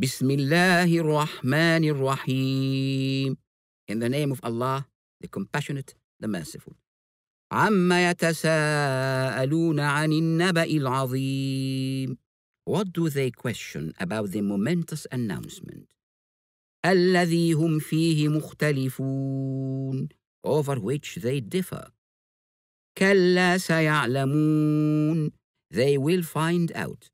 Bismillahir Rahmanir Rahim. In the name of Allah, the Compassionate, the Merciful. عما يتساءلون عن النبأ العظيم. What do they question about the momentous announcement? الذي هم فيه مختلفون. Over which they differ. كلا سيعلمون. They will find out.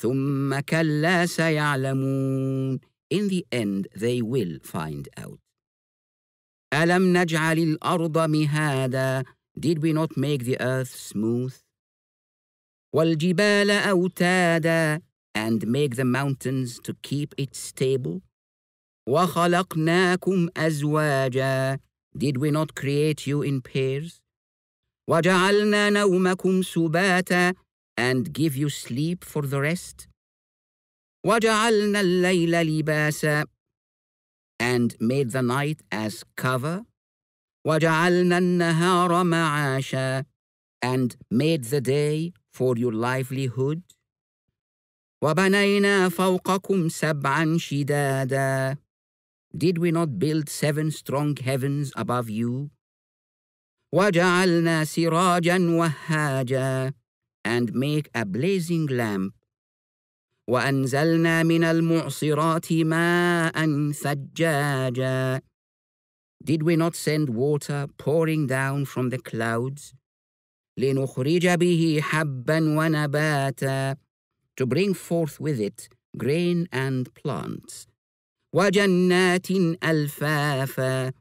ثم كلا سيعلمون In the end they will find out ألم نجعل الأرض مهادا Did we not make the earth smooth? والجبال أوتادا and make the mountains to keep it stable? وخلقناكم أزواجا Did we not create you in pairs? وجعلنا نومكم سباتا and give you sleep for the rest. وَجَعَلْنَا اللَّيْلَ لِبَاسًا And made the night as cover. وَجَعَلْنَا النَّهَارَ مَعَاشًا And made the day for your livelihood. وَبَنَيْنَا فَوْقَكُمْ سَبْعًا شِدَادًا Did we not build seven strong heavens above you? وَجَعَلْنَا سِرَاجًا وَهَّاجًا and make a blazing lamp. وأنزلنا من المعصرات ماء ثجاجا Did we not send water pouring down from the clouds? لنخرج به حبا ونباتا To bring forth with it grain and plants. وجنات ألفافا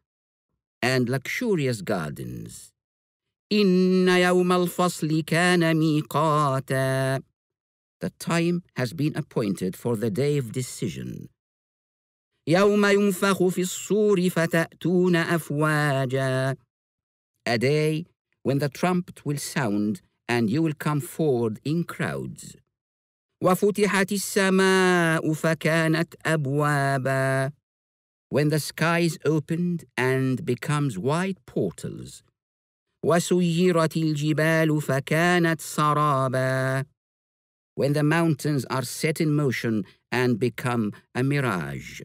And luxurious gardens. إن يوم الفصل كان ميقاتا The time has been appointed for the day of decision. يوم ينفخ في الصور فتأتون أفواجا A day when the trumpet will sound and you will come forward in crowds. وفتحت السماء فكانت أبوابا When the sky is opened and becomes wide portals, وسيرت الجبال فكانت سرابا when the mountains are set in motion and become a mirage.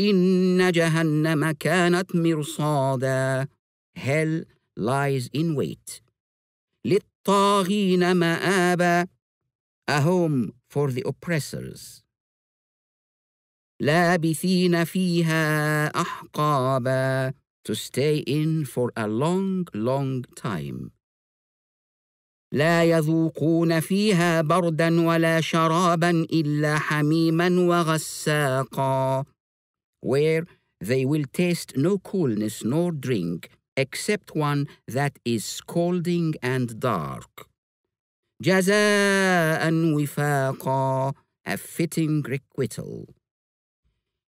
إن جهنم كانت مرصادا. Hell lies in wait. للطاغين مآبا. A home for the oppressors. لابثين فيها أحقابا. to stay in for a long, long time. لا يذوقون فيها بردا ولا شرابا إلا حميما وغساقا where they will taste no coolness nor drink except one that is scalding and dark. جزاء وفاقا a fitting requital.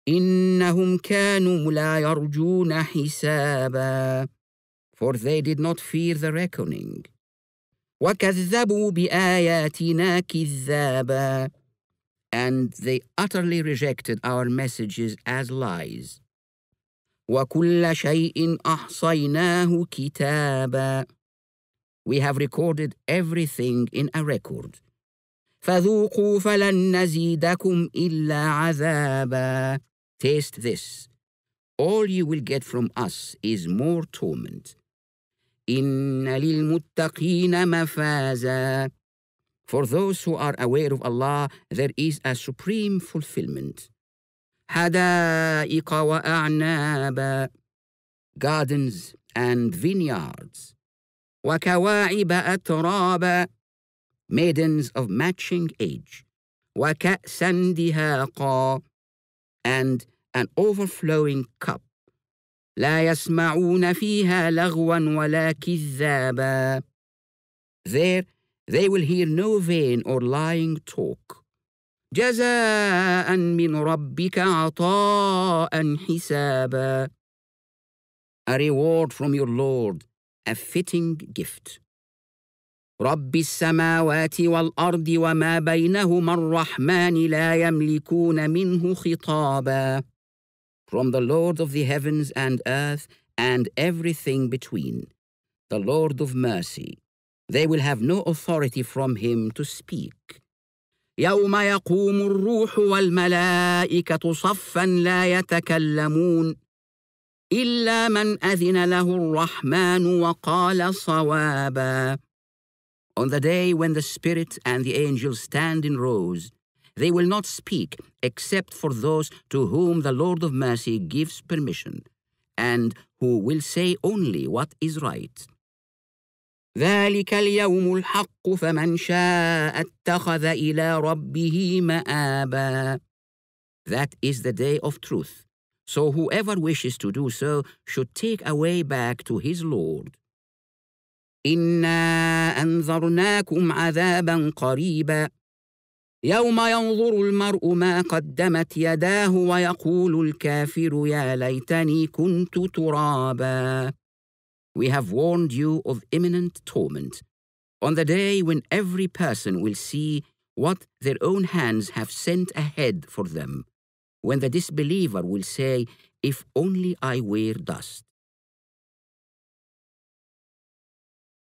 إنهم كانوا لا يرجون حسابا for they did not fear the reckoning وكذبوا بآياتنا كذابا and they utterly rejected our messages as lies وكل شيء أحصيناه كتابا We have recorded everything in a record فذوقوا فلن نزيدكم إلا عذابا Taste this. All you will get from us is more torment. إِنَّ لِلْمُتَّقِينَ مَفَازًا For those who are aware of Allah, there is a supreme fulfillment. حَدَائِقَ وَأَعْنَابًا Gardens and vineyards. وَكَوَاعِبَ Maidens of matching age. وَكَأْسًا دِهَاقًا and an overflowing cup. لا يسمعون فيها لغوا ولا كذابا. There they will hear no vain or lying talk. جزاء من ربك عطاء حسابا. A reward from your Lord, a fitting gift. رب السماوات والارض وما بينهما الرحمن لا يملكون منه خطابا From the Lord of the heavens and earth and everything between, the Lord of mercy. They will have no authority from him to speak. يوم يقوم الروح والملائكة صفا لا يتكلمون إلا من أذن له الرحمن وقال صوابا On the day when the Spirit and the angels stand in rows, they will not speak except for those to whom the Lord of mercy gives permission, and who will say only what is right. ذلك اليوم الحق فمن شاء اتخذ إلى ربه مآبا That is the day of truth. So whoever wishes to do so should take a way back to his Lord. إنا أنذرناكم عذابا قريبا يوم ينظر المرء ما قدمت يداه ويقول الكافر يا ليتني كنت ترابا We have warned you of imminent torment on the day when every person will see what their own hands have sent ahead for them, when the disbeliever will say, If only I were dust.